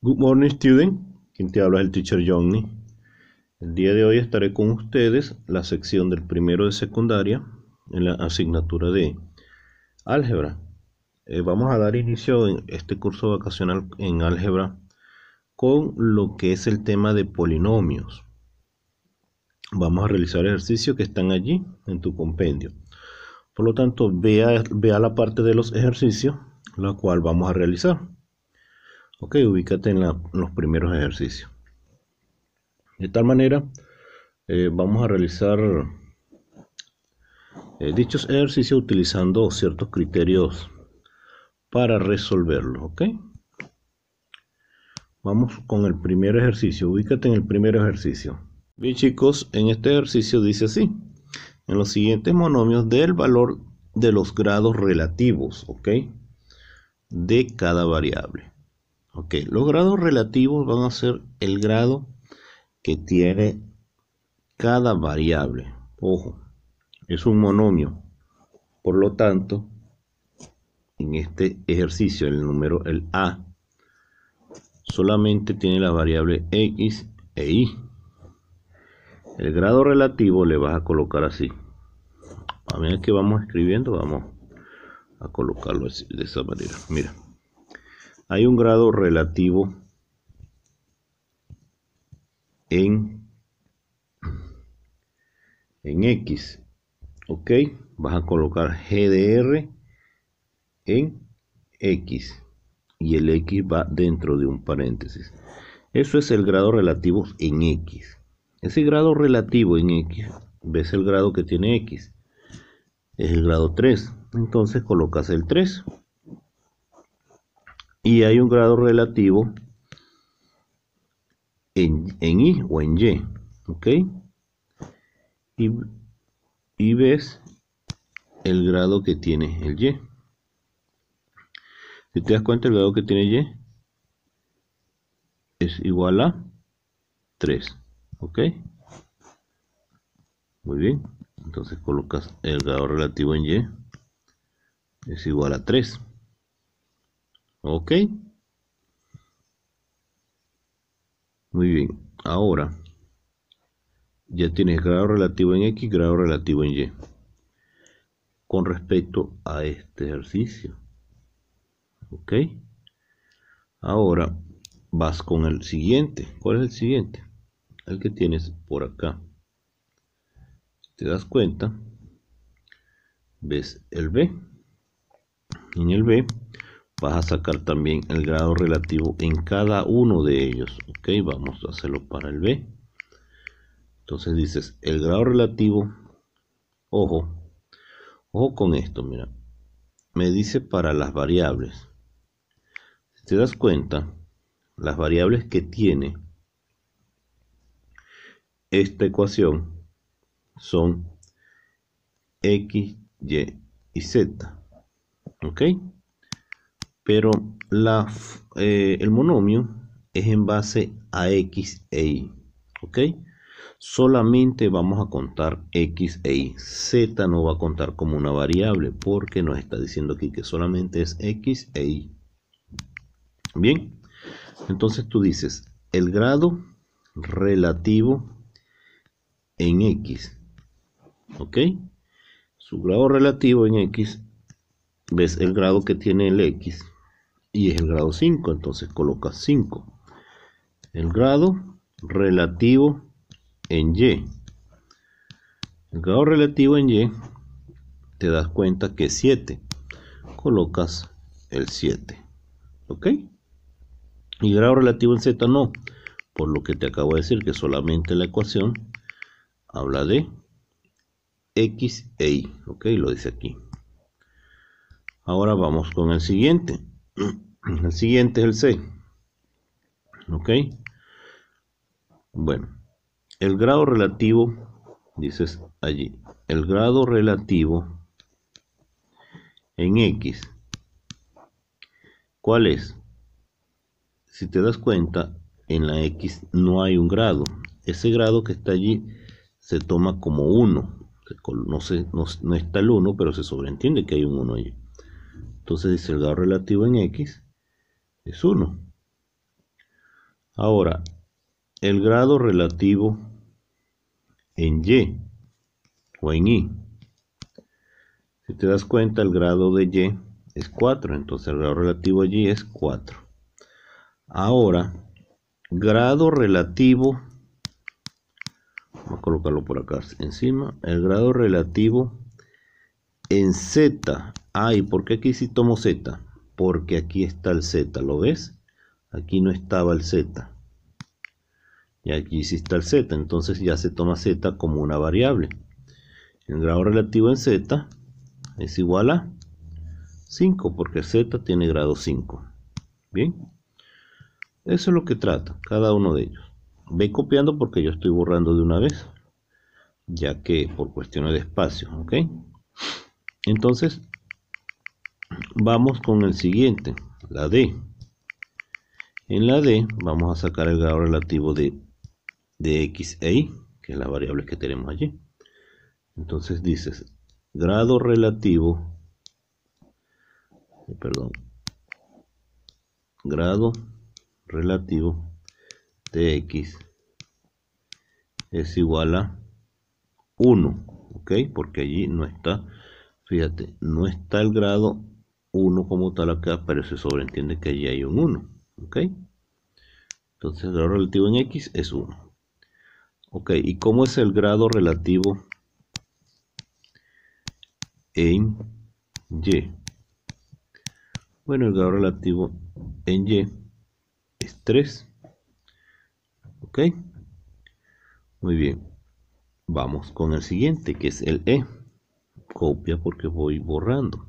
Good morning, student. Quien te habla es el teacher Johnny. El día de hoy estaré con ustedes la sección del primero de secundaria en la asignatura de álgebra. Eh, vamos a dar inicio en este curso vacacional en álgebra con lo que es el tema de polinomios. Vamos a realizar ejercicios que están allí en tu compendio. Por lo tanto, vea, vea la parte de los ejercicios, la cual vamos a realizar. Ok, ubícate en, los primeros ejercicios. De tal manera, eh, vamos a realizar eh, dichos ejercicios utilizando ciertos criterios para resolverlos. Ok, vamos con el primer ejercicio. Ubícate en el primer ejercicio. Bien, chicos, en este ejercicio dice así: en los siguientes monomios del valor de los grados relativos, ok, de cada variable. Ok, los grados relativos van a ser el grado que tiene cada variable. Ojo, es un monomio. Por lo tanto, en este ejercicio, el número, el A, solamente tiene la variable X e Y. El grado relativo le vas a colocar así. A medida que vamos escribiendo, vamos a colocarlo de esa manera. Mira hay un grado relativo en, X. ¿Ok? Vas a colocar GDR en X. Y el X va dentro de un paréntesis. Eso es el grado relativo en X. Ese grado relativo en X, ves el grado que tiene X, es el grado 3. Entonces colocas el 3 y hay un grado relativo en, en I o en Y. ¿Ok? Y, y ves el grado que tiene el Y. Si te das cuenta, el grado que tiene Y es igual a 3. ¿Ok? Muy bien. Entonces colocas el grado relativo en Y. Es igual a 3. Ok. Muy bien. Ahora, ya tienes grado relativo en X, grado relativo en Y. Con respecto a este ejercicio. Ok. Ahora, vas con el siguiente. ¿Cuál es el siguiente? El que tienes por acá. Te das cuenta. Ves el B. En el B vas a sacar también el grado relativo en cada uno de ellos ok vamos a hacerlo para el b entonces dices el grado relativo ojo ojo con esto mira me dice para las variables si te das cuenta las variables que tiene esta ecuación son x y y z ok pero eh, el monomio es en base a x e y. ¿Ok? Solamente vamos a contar x e y. Z no va a contar como una variable porque nos está diciendo aquí que solamente es x e y. Bien, entonces tú dices el grado relativo en x. ¿Ok? Su grado relativo en x, ves el grado que tiene el x y es el grado 5, entonces colocas 5. El grado relativo en Y. El grado relativo en Y te das cuenta que es 7. Colocas el 7. ¿Ok? Y grado relativo en Z no. Por lo que te acabo de decir que solamente la ecuación habla de X e Y. ¿Ok? Lo dice aquí. Ahora vamos con el siguiente. El siguiente es el C. ¿Ok? Bueno, el grado relativo, dices allí, el grado relativo en X. ¿Cuál es? Si te das cuenta, en la X no hay un grado. Ese grado que está allí se toma como 1. No, no está el 1, pero se sobreentiende que hay un 1 allí. Entonces dice el grado relativo en X es 1. Ahora, el grado relativo en Y o en Y, Si te das cuenta, el grado de Y es 4, entonces el grado relativo allí es 4. Ahora, grado relativo, vamos a colocarlo por acá encima, el grado relativo en Z. Ay, ¿por qué aquí si tomo Z? porque aquí está el Z, ¿lo ves? Aquí no estaba el Z. Y aquí sí está el Z, entonces ya se toma Z como una variable. El grado relativo en Z es igual a 5, porque Z tiene grado 5. Bien, eso es lo que trata cada uno de ellos. Ve copiando porque yo estoy borrando de una vez, ya que por cuestiones de espacio, ¿ok? Entonces, Vamos con el siguiente, la D. En la D vamos a sacar el grado relativo de, de X e Y, que es la variable que tenemos allí. Entonces dices, grado relativo, eh, perdón, grado relativo de X es igual a 1, ¿ok? Porque allí no está, fíjate, no está el grado 1 como tal acá, pero se sobreentiende que allí hay un 1. ¿Ok? Entonces el grado relativo en X es 1. Ok, ¿y cómo es el grado relativo en Y? Bueno, el grado relativo en Y es 3. ¿Ok? Muy bien. Vamos con el siguiente, que es el E. Copia porque voy borrando.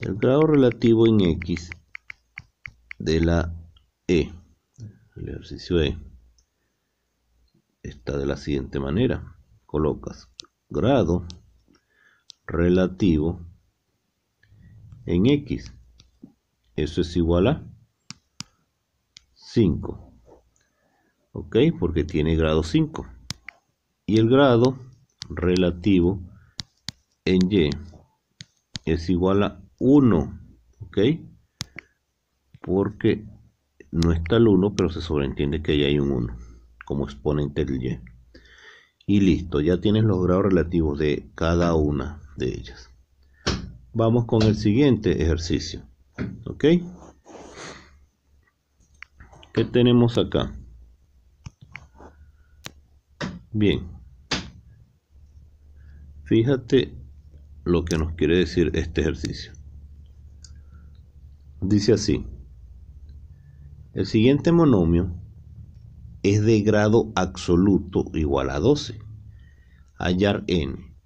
El grado relativo en X de la E, el ejercicio E, está de la siguiente manera. Colocas grado relativo en X. Eso es igual a 5. ¿Ok? Porque tiene grado 5. Y el grado relativo en Y es igual a 1, ¿ok? Porque no está el 1, pero se sobreentiende que ahí hay un 1, como exponente del y. Y listo, ya tienes los grados relativos de cada una de ellas. Vamos con el siguiente ejercicio, ¿ok? ¿Qué tenemos acá? Bien. Fíjate lo que nos quiere decir este ejercicio. Dice así, el siguiente monomio es de grado absoluto igual a 12. Hallar n.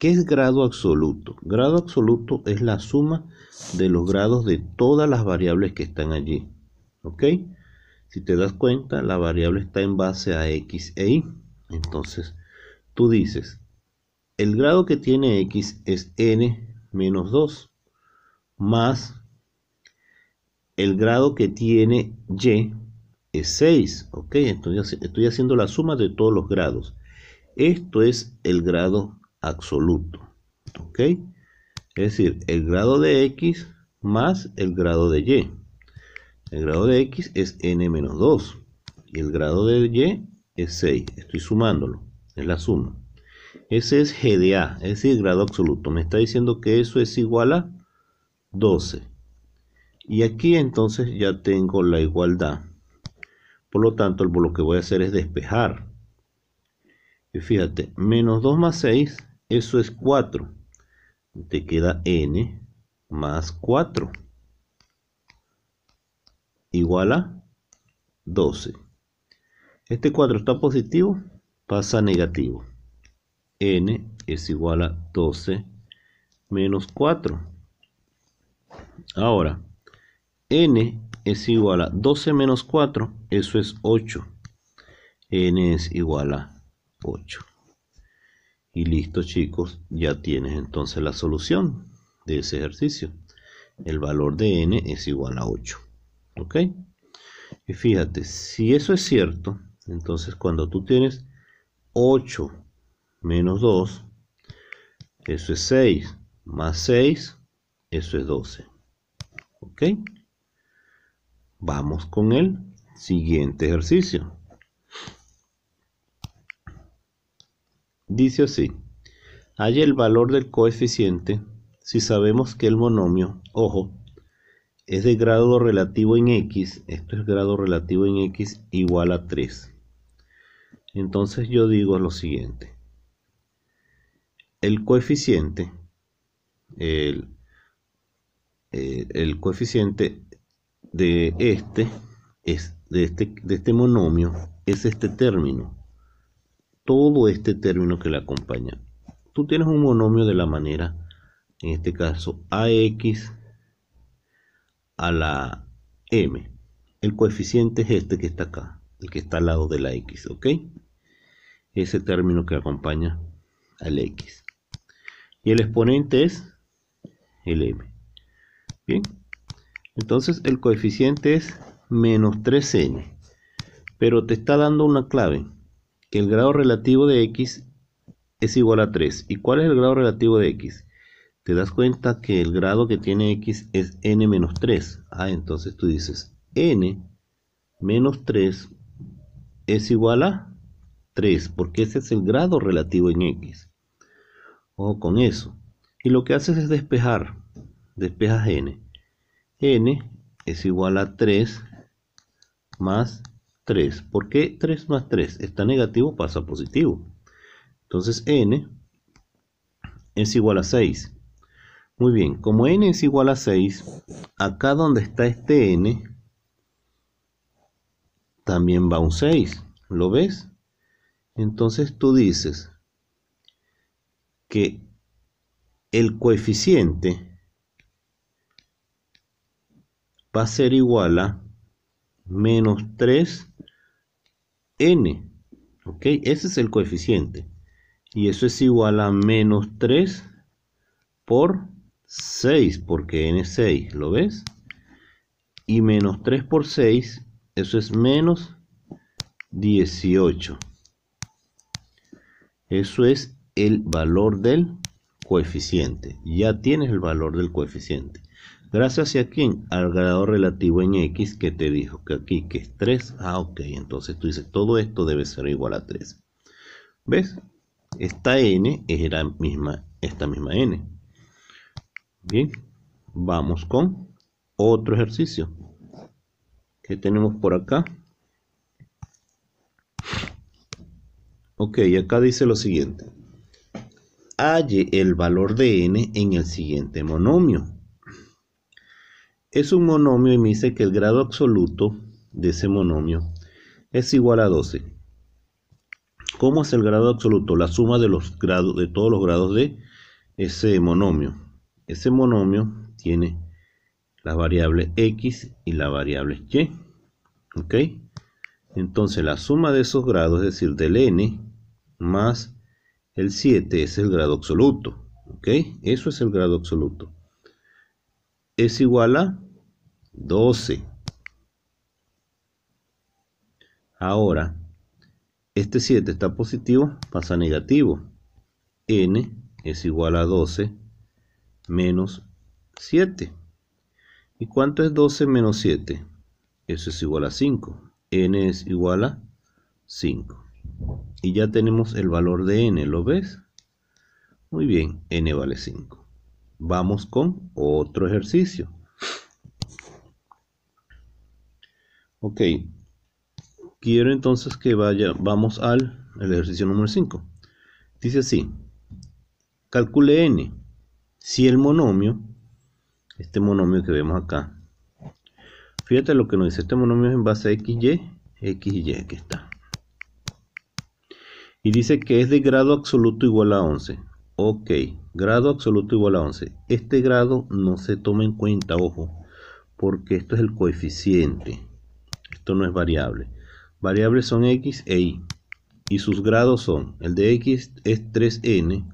¿Qué es grado absoluto? Grado absoluto es la suma de los grados de todas las variables que están allí. ¿Ok? Si te das cuenta, la variable está en base a x e y. Entonces, tú dices, el grado que tiene x es n menos 2 más el grado que tiene y es 6, ¿ok? Entonces estoy haciendo la suma de todos los grados. Esto es el grado absoluto, ¿ok? Es decir, el grado de x más el grado de y. El grado de x es n menos 2 y el grado de y es 6. Estoy sumándolo, es la suma. Ese es g de a, es decir, grado absoluto. Me está diciendo que eso es igual a 12. Y aquí entonces ya tengo la igualdad. Por lo tanto, lo que voy a hacer es despejar. Y fíjate, menos 2 más 6, eso es 4. Te queda n más 4. Igual a 12. Este 4 está positivo, pasa negativo. n es igual a 12 menos 4. Ahora, n es igual a 12 menos 4, eso es 8. n es igual a 8. Y listo chicos, ya tienes entonces la solución de ese ejercicio. El valor de n es igual a 8. ¿Ok? Y fíjate, si eso es cierto, entonces cuando tú tienes 8 menos 2, eso es 6, más 6, eso es 12. ¿Ok? Vamos con el siguiente ejercicio. Dice así, Hay el valor del coeficiente si sabemos que el monomio, ojo, es de grado relativo en x, esto es grado relativo en x igual a 3. Entonces yo digo lo siguiente, el coeficiente, el, eh, el coeficiente de este, es, de, este, de este monomio es este término, todo este término que le acompaña. Tú tienes un monomio de la manera, en este caso, ax a la m. El coeficiente es este que está acá, el que está al lado de la x, ¿ok? Ese término que acompaña al x. Y el exponente es el m. Bien. Entonces el coeficiente es menos 3n. Pero te está dando una clave, que el grado relativo de x es igual a 3. ¿Y cuál es el grado relativo de x? Te das cuenta que el grado que tiene x es n menos 3. Ah, entonces tú dices n menos 3 es igual a 3, porque ese es el grado relativo en x. Ojo con eso. Y lo que haces es despejar, despejas n n es igual a 3 más 3. ¿Por qué 3 más 3? Está negativo, pasa a positivo. Entonces n es igual a 6. Muy bien, como n es igual a 6, acá donde está este n, también va un 6. ¿Lo ves? Entonces tú dices que el coeficiente va a ser igual a menos 3n. ¿Ok? Ese es el coeficiente. Y eso es igual a menos 3 por 6, porque n es 6, ¿lo ves? Y menos 3 por 6, eso es menos 18. Eso es el valor del coeficiente. Ya tienes el valor del coeficiente. Gracias a quién? Al grado relativo en X que te dijo que aquí que es 3. Ah, ok. Entonces tú dices, todo esto debe ser igual a 3. ¿Ves? Esta n es la misma, esta misma n. Bien. Vamos con otro ejercicio. ¿Qué tenemos por acá? Ok, acá dice lo siguiente. Halle el valor de n en el siguiente monomio es un monomio y me dice que el grado absoluto de ese monomio es igual a 12. ¿Cómo es el grado absoluto? La suma de, los grados, de todos los grados de ese monomio. Ese monomio tiene la variable x y la variable y. ¿Ok? Entonces la suma de esos grados, es decir, del n más el 7 es el grado absoluto. ¿Ok? Eso es el grado absoluto. Es igual a 12. Ahora, este 7 está positivo, pasa negativo. n es igual a 12 menos 7. ¿Y cuánto es 12 menos 7? Eso es igual a 5. n es igual a 5. Y ya tenemos el valor de n, ¿lo ves? Muy bien, n vale 5. Vamos con otro ejercicio. Ok. Quiero entonces que vaya, vamos al ejercicio número 5. Dice así. Calcule n. Si el monomio, este monomio que vemos acá, fíjate lo que nos dice este monomio es en base a xy, y aquí está. Y dice que es de grado absoluto igual a 11. Ok, grado absoluto igual a 11. Este grado no se toma en cuenta, ojo, porque esto es el coeficiente esto no es variable. Variables son x e y. Y sus grados son, el de x es 3n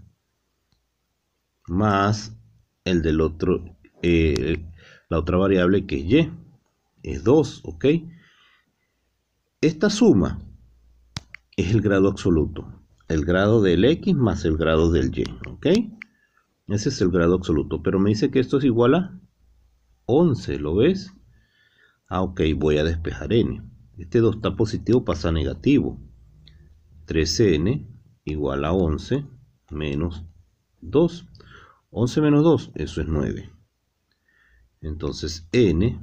más el del otro, eh, la otra variable que es y, es 2, ¿ok? Esta suma es el grado absoluto, el grado del x más el grado del y, ¿ok? Ese es el grado absoluto, pero me dice que esto es igual a 11, ¿lo ves? Ah, ok, voy a despejar n. Este 2 está positivo, pasa a negativo. 3n igual a 11 menos 2. 11 menos 2, eso es 9. Entonces n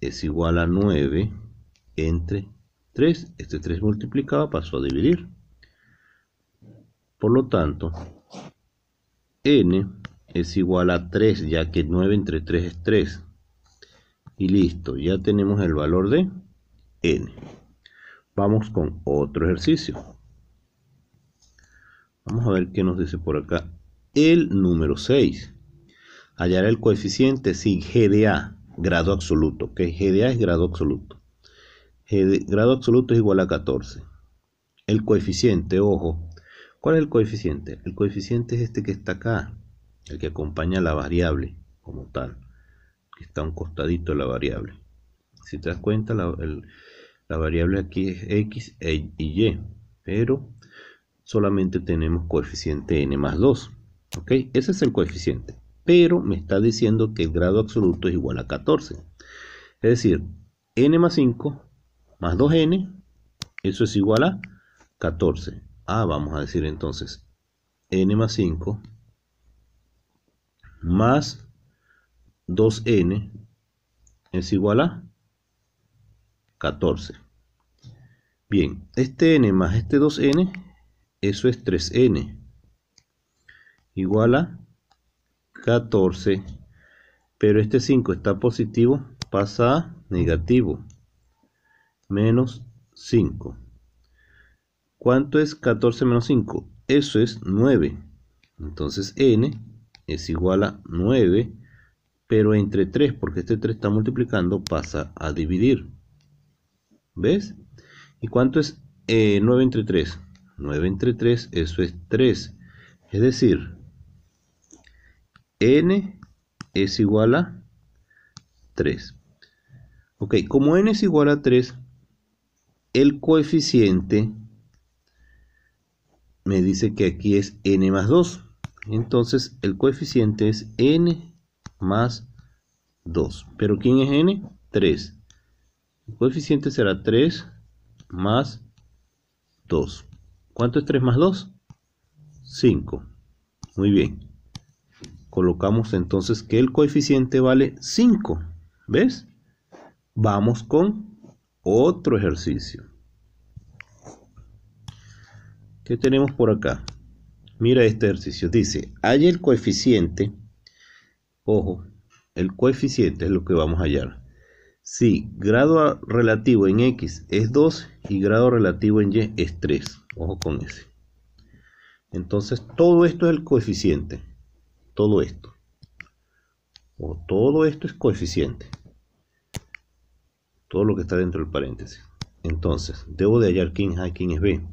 es igual a 9 entre 3. Este 3 multiplicado pasó a dividir. Por lo tanto, n es igual a 3, ya que 9 entre 3 es 3. Y listo, ya tenemos el valor de n. Vamos con otro ejercicio. Vamos a ver qué nos dice por acá. El número 6. Hallar el coeficiente sin a, grado absoluto. Que de GDA es grado absoluto. grado absoluto es igual a 14. El coeficiente, ojo. ¿Cuál es el coeficiente? El coeficiente es este que está acá, el que acompaña la variable como tal que está un costadito de la variable. Si te das cuenta, la, variable aquí es x y e y, pero solamente tenemos coeficiente n más 2. ¿Ok? Ese es el coeficiente. Pero me está diciendo que el grado absoluto es igual a 14. Es decir, n más 5 más 2n, eso es igual a 14. Ah, vamos a decir entonces, n más 5 más 2n es igual a 14. Bien, este n más este 2n, eso es 3n, igual a 14, pero este 5 está positivo, pasa a negativo, menos 5. ¿Cuánto es 14 menos 5? Eso es 9. Entonces n es igual a 9 pero entre 3, porque este 3 está multiplicando, pasa a dividir. ¿Ves? ¿Y cuánto es 9 eh, entre 3? 9 entre 3, eso es 3. Es decir, n es igual a 3. Ok, como n es igual a 3, el coeficiente me dice que aquí es n más 2. Entonces el coeficiente es n más 2. ¿Pero quién es n? 3. El coeficiente será 3 más 2. ¿Cuánto es 3 más 2? 5. Muy bien. Colocamos entonces que el coeficiente vale 5. ¿Ves? Vamos con otro ejercicio. ¿Qué tenemos por acá? Mira este ejercicio. Dice, hay el coeficiente Ojo, el coeficiente es lo que vamos a hallar. Si grado relativo en X es 2 y grado relativo en Y es 3. Ojo con ese. Entonces todo esto es el coeficiente. Todo esto. O todo esto es coeficiente. Todo lo que está dentro del paréntesis. Entonces, debo de hallar quién es A y quién es B.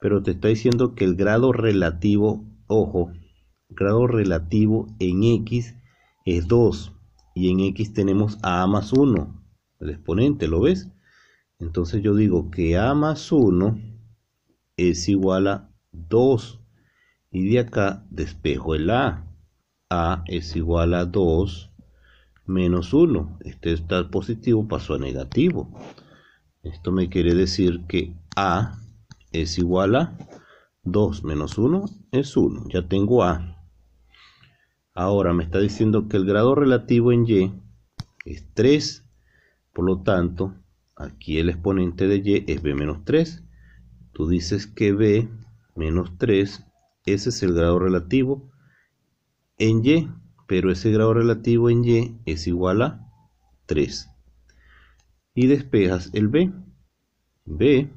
Pero te está diciendo que el grado relativo, ojo, grado relativo en X es 2 y en x tenemos a más 1, el exponente, ¿lo ves? Entonces yo digo que a más 1 es igual a 2 y de acá despejo el a. a es igual a 2 menos 1. Este está positivo pasó a negativo. Esto me quiere decir que a es igual a 2 menos 1 es 1. Ya tengo a. Ahora me está diciendo que el grado relativo en y es 3. Por lo tanto, aquí el exponente de y es b menos 3. Tú dices que b menos 3, ese es el grado relativo en y. Pero ese grado relativo en y es igual a 3. Y despejas el b. b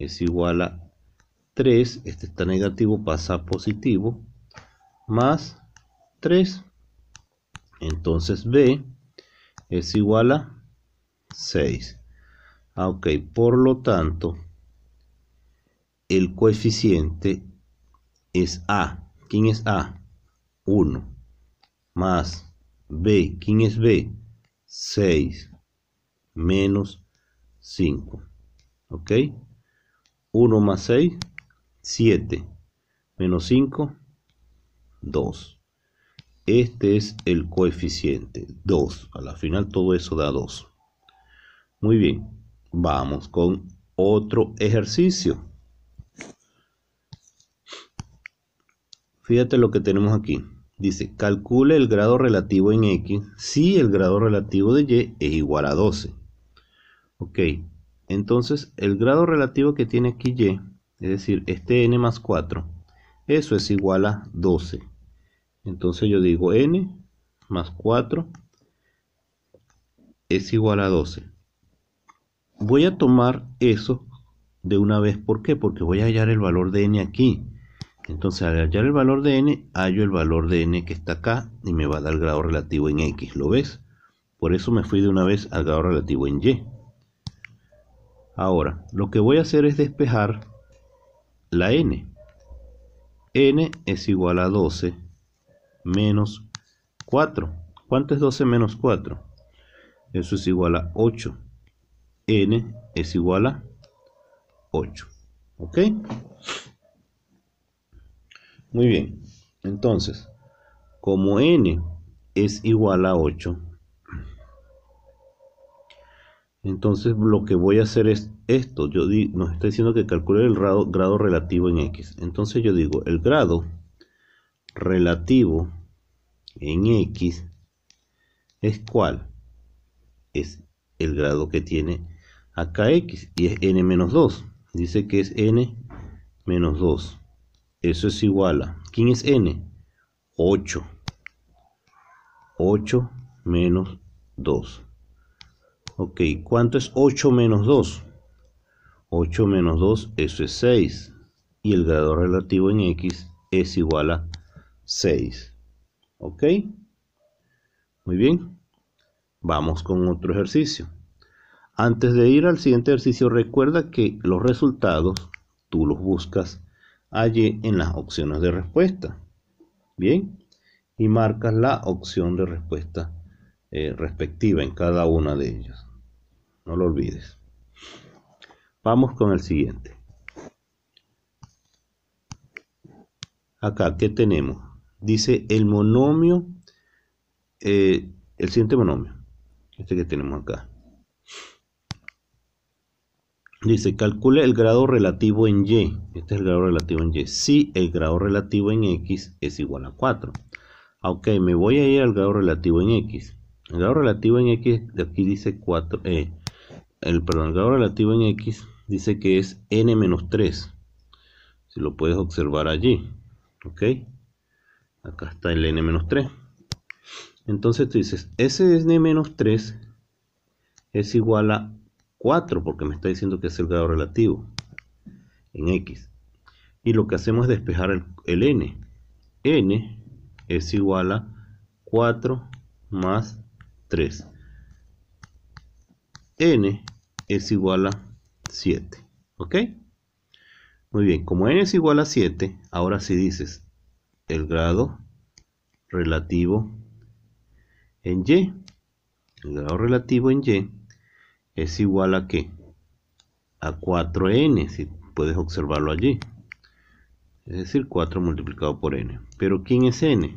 es igual a 3, este está negativo, pasa a positivo, más 3. Entonces B es igual a 6. Ah, ok, por lo tanto, el coeficiente es A. ¿Quién es A? 1. Más B. ¿Quién es B? 6. Menos 5. ¿Ok? 1 más 6, 7. Menos 5, 2. Este es el coeficiente 2. A la final todo eso da 2. Muy bien, vamos con otro ejercicio. Fíjate lo que tenemos aquí. Dice, calcule el grado relativo en X si el grado relativo de Y es igual a 12. Ok, entonces el grado relativo que tiene aquí Y, es decir, este n más 4, eso es igual a 12. Entonces yo digo n más 4 es igual a 12. Voy a tomar eso de una vez. ¿Por qué? Porque voy a hallar el valor de n aquí. Entonces al hallar el valor de n, hallo el valor de n que está acá y me va a dar el grado relativo en x. ¿Lo ves? Por eso me fui de una vez al grado relativo en y. Ahora, lo que voy a hacer es despejar la n. n es igual a 12 menos 4. ¿Cuánto es 12 menos 4? Eso es igual a 8. N es igual a 8. ¿Ok? Muy bien. Entonces, como N es igual a 8, entonces lo que voy a hacer es esto. Yo di, nos está diciendo que calcule el grado relativo en X. Entonces yo digo, el grado relativo en X es cuál? Es el grado que tiene acá X y es n menos 2. Dice que es n menos 2. Eso es igual a... ¿Quién es n? 8. 8 menos 2. Ok, ¿cuánto es 8 menos 2? 8 menos 2, eso es 6. Y el grado relativo en X es igual a 6. ¿Ok? Muy bien. Vamos con otro ejercicio. Antes de ir al siguiente ejercicio, recuerda que los resultados tú los buscas allí en las opciones de respuesta. Bien. Y marcas la opción de respuesta eh, respectiva en cada una de ellas. No lo olvides. Vamos con el siguiente. Acá, ¿qué tenemos? dice el monomio, eh, el siguiente monomio, este que tenemos acá. Dice, calcule el grado relativo en Y. Este es el grado relativo en Y. Si el grado relativo en X es igual a 4. Ah, ok, me voy a ir al grado relativo en X. El grado relativo en X, de aquí dice 4. Eh, el, perdón, el grado relativo en X dice que es n menos 3. Si lo puedes observar allí. Ok acá está el n-3 entonces tú dices ese n-3 es igual a 4 porque me está diciendo que es el grado relativo en x y lo que hacemos es despejar el, n n es igual a 4 más 3 n es igual a 7 ok muy bien como n es igual a 7 ahora si sí dices el grado relativo en Y. El grado relativo en Y es igual a qué? A 4n, si puedes observarlo allí. Es decir, 4 multiplicado por n. Pero ¿quién es n?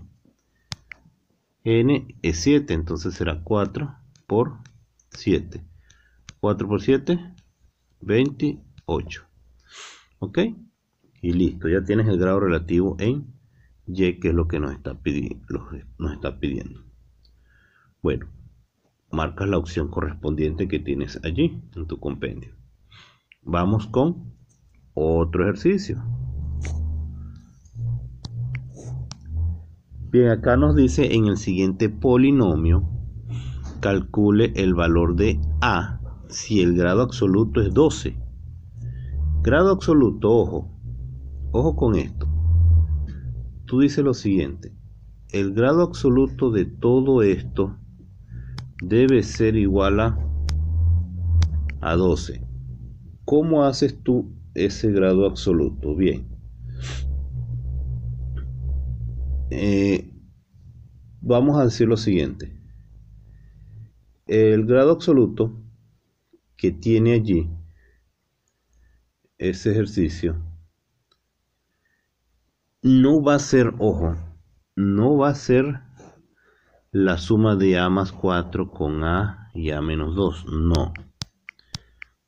n es 7, entonces será 4 por 7. 4 por 7, 28. ¿Ok? Y listo, ya tienes el grado relativo en y, que es lo que nos está, pidiendo, nos está pidiendo. Bueno, marcas la opción correspondiente que tienes allí en tu compendio. Vamos con otro ejercicio. Bien, acá nos dice en el siguiente polinomio, calcule el valor de A si el grado absoluto es 12. Grado absoluto, ojo, ojo con esto tú dices lo siguiente, el grado absoluto de todo esto debe ser igual a, 12. ¿Cómo haces tú ese grado absoluto? Bien. Eh, vamos a decir lo siguiente. El grado absoluto que tiene allí ese ejercicio no va a ser, ojo, no va a ser la suma de A más 4 con A y A menos 2, no.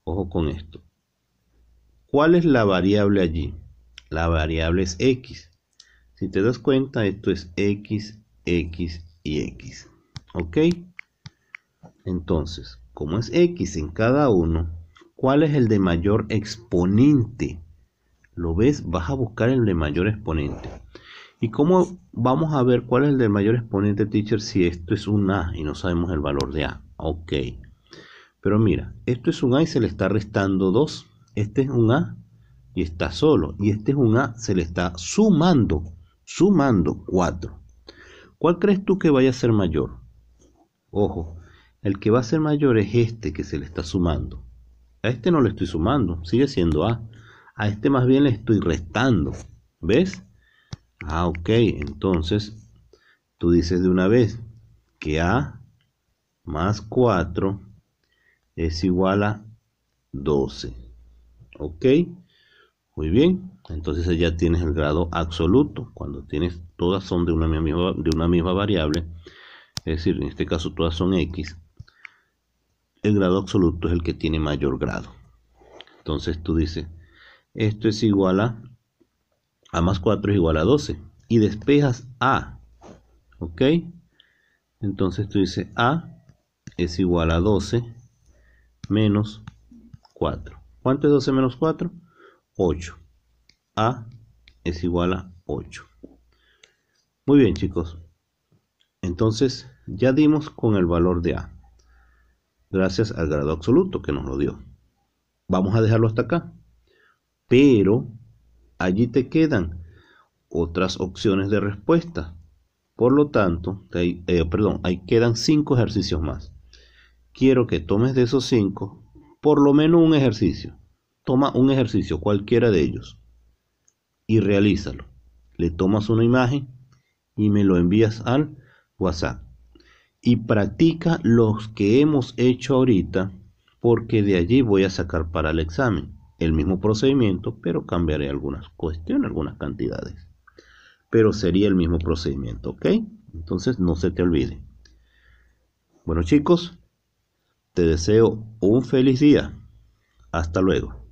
Ojo con esto. ¿Cuál es la variable allí? La variable es X. Si te das cuenta, esto es X, X y X. ¿Ok? Entonces, como es X en cada uno, ¿cuál es el de mayor exponente? lo ves, vas a buscar el de mayor exponente. ¿Y cómo vamos a ver cuál es el de mayor exponente, teacher, si esto es un A y no sabemos el valor de A? Ok. Pero mira, esto es un A y se le está restando 2. Este es un A y está solo. Y este es un A, se le está sumando, sumando 4. ¿Cuál crees tú que vaya a ser mayor? Ojo, el que va a ser mayor es este que se le está sumando. A este no le estoy sumando, sigue siendo A. A este más bien le estoy restando. ¿Ves? Ah, ok. Entonces, tú dices de una vez que A más 4 es igual a 12. ¿Ok? Muy bien. Entonces ya tienes el grado absoluto. Cuando tienes, todas son de una misma, de una misma variable. Es decir, en este caso todas son X. El grado absoluto es el que tiene mayor grado. Entonces tú dices esto es igual a a más 4 es igual a 12. Y despejas a. ¿Ok? Entonces tú dices a es igual a 12 menos 4. ¿Cuánto es 12 menos 4? 8. A es igual a 8. Muy bien chicos. Entonces ya dimos con el valor de A. Gracias al grado absoluto que nos lo dio. Vamos a dejarlo hasta acá pero allí te quedan otras opciones de respuesta. Por lo tanto, eh, perdón, ahí quedan cinco ejercicios más. Quiero que tomes de esos cinco por lo menos un ejercicio. Toma un ejercicio, cualquiera de ellos, y realízalo. Le tomas una imagen y me lo envías al WhatsApp. Y practica los que hemos hecho ahorita, porque de allí voy a sacar para el examen el mismo procedimiento, pero cambiaré algunas cuestiones, algunas cantidades. Pero sería el mismo procedimiento, ¿ok? Entonces no se te olvide. Bueno chicos, te deseo un feliz día. Hasta luego.